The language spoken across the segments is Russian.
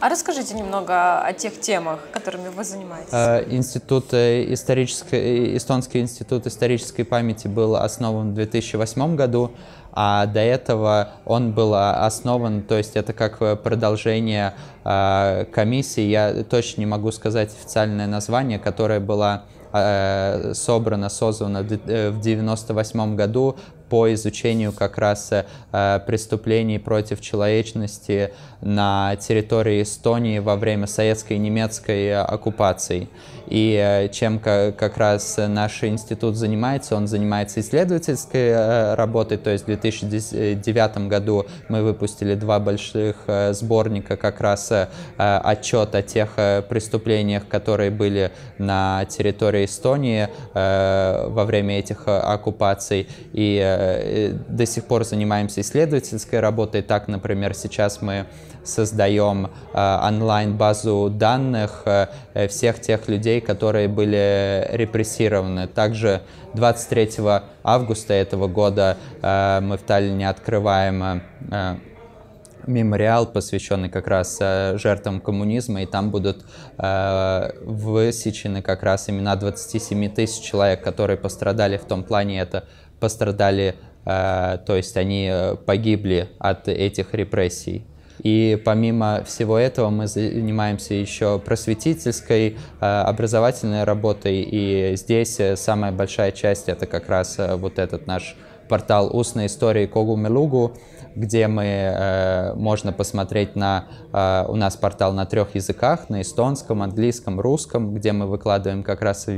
А расскажите немного о тех темах, которыми вы занимаетесь. Э, институт э, исторической, э, Эстонский институт исторической памяти был основан в 2008 году, а до этого он был а, основан, то есть это как продолжение комиссии, я точно не могу сказать официальное название, которое было. Э, собрана, создана в 1998 э, году по изучению как раз э, преступлений против человечности на территории Эстонии во время советской и немецкой оккупации. И э, чем как раз наш институт занимается, он занимается исследовательской э, работой, то есть в 2009 году мы выпустили два больших сборника как раз отчет о тех преступлениях, которые были на территории Эстонии во время этих оккупаций. И Э, до сих пор занимаемся исследовательской работой. Так, например, сейчас мы создаем э, онлайн-базу данных э, всех тех людей, которые были репрессированы. Также 23 августа этого года мы в Таллине открываем мемориал, посвященный как раз э, жертвам коммунизма, и там будут э, высечены как раз имена 27 тысяч человек, которые пострадали в том плане, это пострадали, э, то есть они погибли от этих репрессий. И помимо всего этого мы занимаемся еще просветительской, образовательной работой. И здесь самая большая часть это как раз вот этот наш портал устной истории Когу Мелугу, где мы, э, можно посмотреть на... Э, у нас портал на трех языках, на эстонском, английском, русском, где мы выкладываем как раз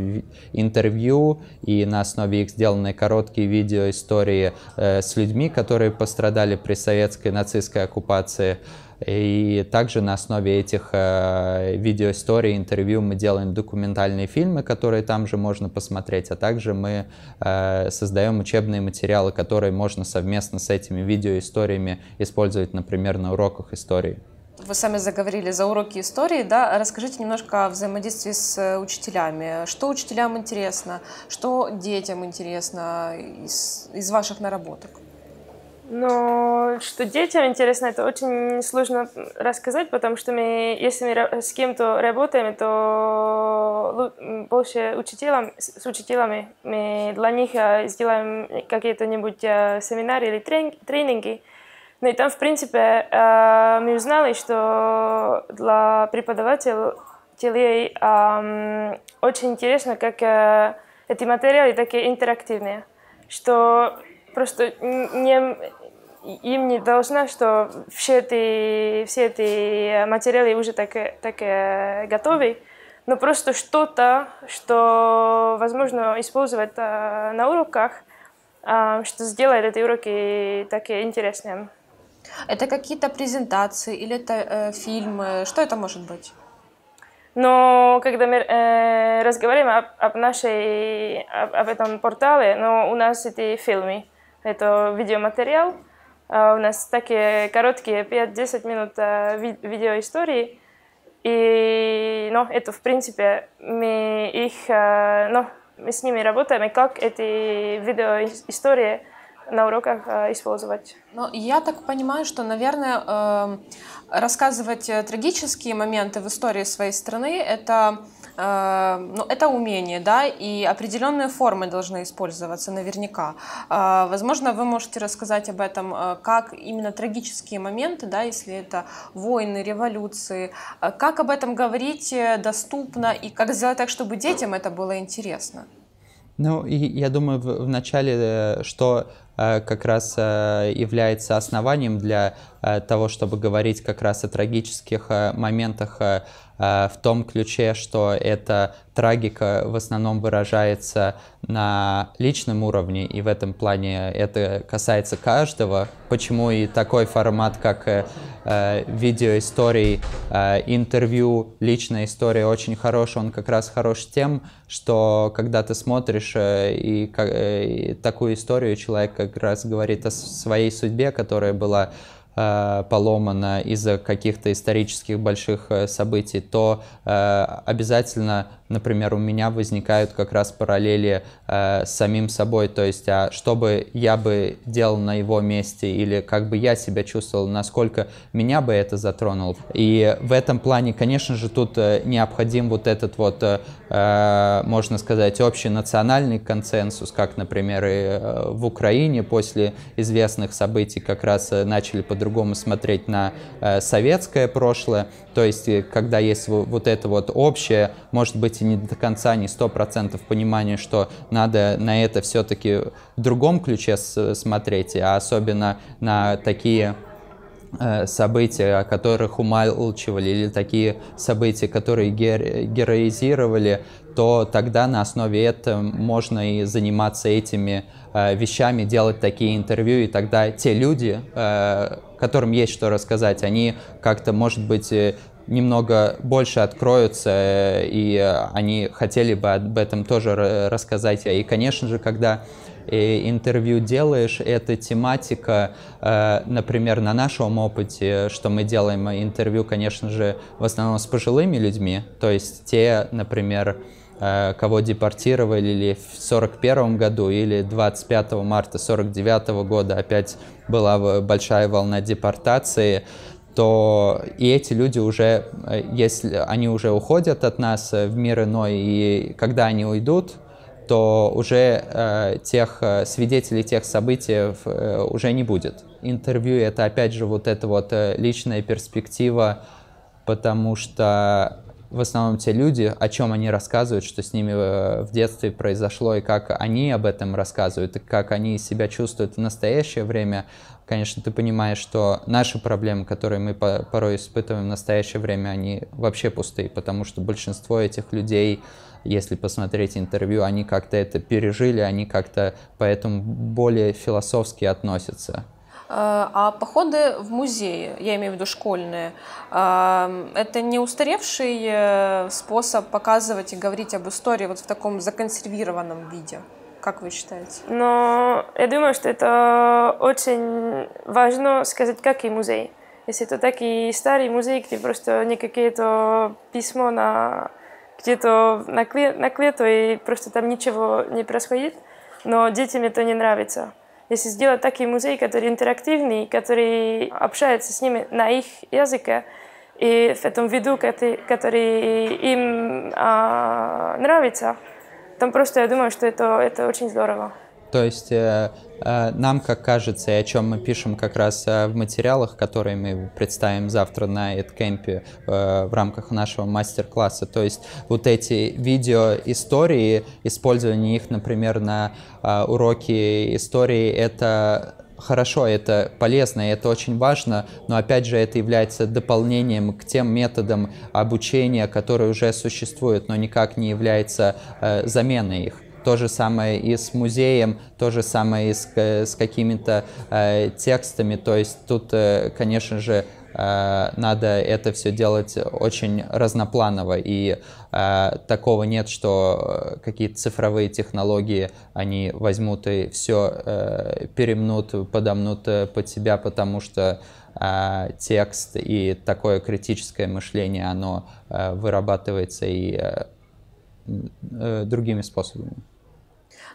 интервью и на основе их сделанные короткие видео истории э, с людьми, которые пострадали при советской нацистской оккупации. И также на основе этих э, видеоисторий, интервью мы делаем документальные фильмы, которые там же можно посмотреть, а также мы э, создаем учебные материалы, которые можно совместно с этими видеоисториями использовать, например, на уроках истории. Вы сами заговорили за уроки истории, да? Расскажите немножко о взаимодействии с э, учителями. Что учителям интересно, что детям интересно из, из ваших наработок? Но что детям интересно, это очень сложно рассказать, потому что мы, если мы с кем-то работаем, то больше учителям, с учителями мы для них а, сделаем какие-то нибудь а, семинары или тренинги. Ну и там, в принципе, а, мы узнали, что для преподавателей очень интересно, как эти материалы такие интерактивные, что просто не, им не должно, что все эти, все эти материалы уже так, так готовы, но просто что-то, что возможно использовать э, на уроках, э, что сделает эти уроки такие интересными. Это какие-то презентации или это э, фильмы? Что это может быть? Но когда мы э, разговариваем об, об нашей, об, об этом портале, но у нас эти фильмы это видеоматериал. А, у нас такие короткие 5-10 минут а, видеоистории. И, ну, это, в принципе, мы их, а, ну, мы с ними работаем, и как эти видеоистории на уроках использовать. Ну, я так понимаю, что, наверное, эм, рассказывать э, трагические моменты в истории своей страны – это Эм, ну, это умение, да, и определенные формы должны использоваться наверняка. Э, возможно, вы можете рассказать об этом, э, как именно трагические моменты, да, если это войны, революции, э, как об этом говорить доступно и как сделать так, чтобы детям это было интересно? Ну, и я думаю в, в начале, что Э, как раз э, является основанием для э, того, чтобы говорить как раз о трагических моментах в том ключе, что эта трагика в основном выражается на личном уровне, и в этом плане это касается каждого, почему и такой формат, как видеоистории, интервью, личная история очень хорош, он как раз хорош тем, что когда ты смотришь и, и такую историю человека как раз говорит о своей судьбе, которая была э, поломана из-за каких-то исторических больших э, событий, то э, обязательно например, у меня возникают как раз параллели э, с самим собой, то есть, а что бы я бы делал на его месте или как бы я себя чувствовал, насколько меня бы это затронуло. И в этом плане, конечно же, тут э, необходим вот этот вот, э, э, можно сказать, общий национальный консенсус, как, например, и э, в Украине после известных событий как раз начали по-другому смотреть на э, советское прошлое, то есть, когда есть вот это вот общее, может быть, быть, не до конца, не 100% понимания, что надо на это все-таки в другом ключе смотреть, а особенно на такие э, события, о которых умалчивали, или такие события, которые гер- героизировали, то тогда на основе этого можно и заниматься этими э, вещами, делать такие интервью, и тогда те люди, э, которым есть что рассказать, они как-то, может быть, э, немного больше откроются, и они хотели бы об этом тоже рассказать. И, конечно же, когда э, интервью делаешь, эта тематика, э, например, на нашем опыте, что мы делаем интервью, конечно же, в основном с пожилыми людьми, то есть те, например, э, кого депортировали или в 1941 году, или 25 марта 1949 года опять была большая волна депортации то и эти люди уже, э, если они уже уходят от нас э, в мир иной, и когда они уйдут, то уже э, тех э, свидетелей тех событий э, уже не будет. Интервью это опять же вот эта вот личная перспектива, потому что в основном те люди, о чем они рассказывают, что с ними в детстве произошло, и как они об этом рассказывают, и как они себя чувствуют в настоящее время, конечно, ты понимаешь, что наши проблемы, которые мы порой испытываем в настоящее время, они вообще пустые, потому что большинство этих людей, если посмотреть интервью, они как-то это пережили, они как-то поэтому более философски относятся. А, а походы в музеи, я имею в виду школьные, а, это не устаревший э, способ показывать и говорить об истории вот в таком законсервированном виде? Как вы считаете? Но я думаю, что это очень важно сказать, как и музей. Если это так и старый музей, где просто не какие-то письма на где-то на наклето и просто там ничего не происходит, но детям это не нравится. Если сделать такие музеи, которые интерактивные, которые общаются с ними на их языке, и в этом виду, который им а, нравится, там просто я думаю, что это, это очень здорово. То есть э, э, нам, как кажется, и о чем мы пишем как раз э, в материалах, которые мы представим завтра на EdCamp э, в рамках нашего мастер-класса, то есть вот эти видео-истории, использование их, например, на э, уроке истории, это хорошо, это полезно это очень важно, но опять же это является дополнением к тем методам обучения, которые уже существуют, но никак не является э, заменой их. То же самое и с музеем, то же самое и с, с какими-то э, текстами. То есть тут, э, конечно же, э, надо это все делать очень разнопланово. И э, такого нет, что э, какие-то цифровые технологии, они возьмут и все э, перемнут, подомнут э, под себя, потому что э, текст и такое критическое мышление, оно вырабатывается и другими способами.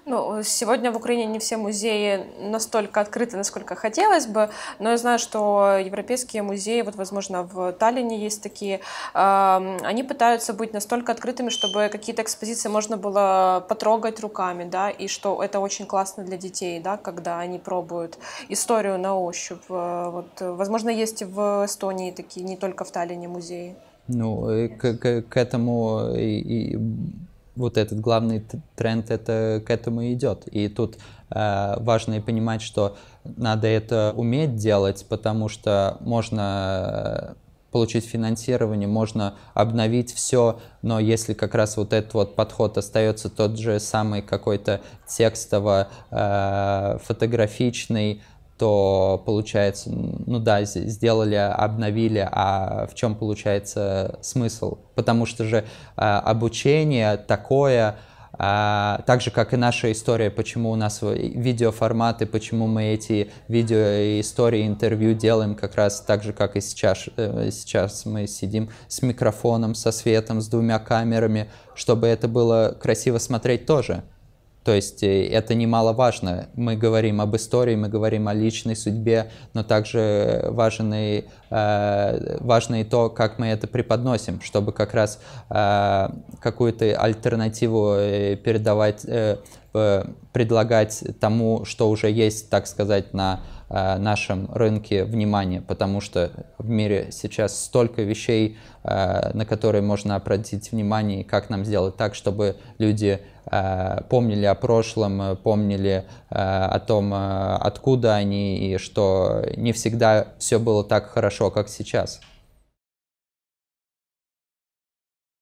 Ну, сегодня в Украине не все музеи настолько открыты, насколько хотелось бы, но я знаю, что европейские музеи, вот, возможно, в Таллине есть такие, э, они пытаются быть настолько открытыми, чтобы какие-то экспозиции можно было потрогать руками, да, и что это очень классно для детей, да, когда они пробуют историю на ощупь. Э, вот, возможно, есть в Эстонии такие, не только в Таллине музеи. Ну, э, к, к, к этому и, и вот этот главный тренд это к этому идет. И тут э, важно и понимать, что надо это уметь делать, потому что можно э, получить финансирование, можно обновить все, но если как раз вот этот вот подход остается тот же самый какой-то текстово-фотографичный, э, то получается, ну да, сделали, обновили, а в чем получается смысл? Потому что же а, обучение такое, а, так же, как и наша история, почему у нас видеоформаты, почему мы эти видеоистории, интервью делаем как раз так же, как и сейчас. Э, сейчас мы сидим с микрофоном, со светом, с двумя камерами, чтобы это было красиво смотреть тоже. То есть э, это немаловажно. Мы говорим об истории, мы говорим о личной судьбе, но также важен и, э, важно и то, как мы это преподносим, чтобы как раз э, какую-то альтернативу э, передавать, э, э, предлагать тому, что уже есть, так сказать, на Э, нашем рынке внимание, потому что в мире сейчас столько вещей, э, на которые можно обратить внимание, как нам сделать так, чтобы люди э, помнили о прошлом, помнили о том, откуда они, и что не всегда все было так хорошо, как сейчас.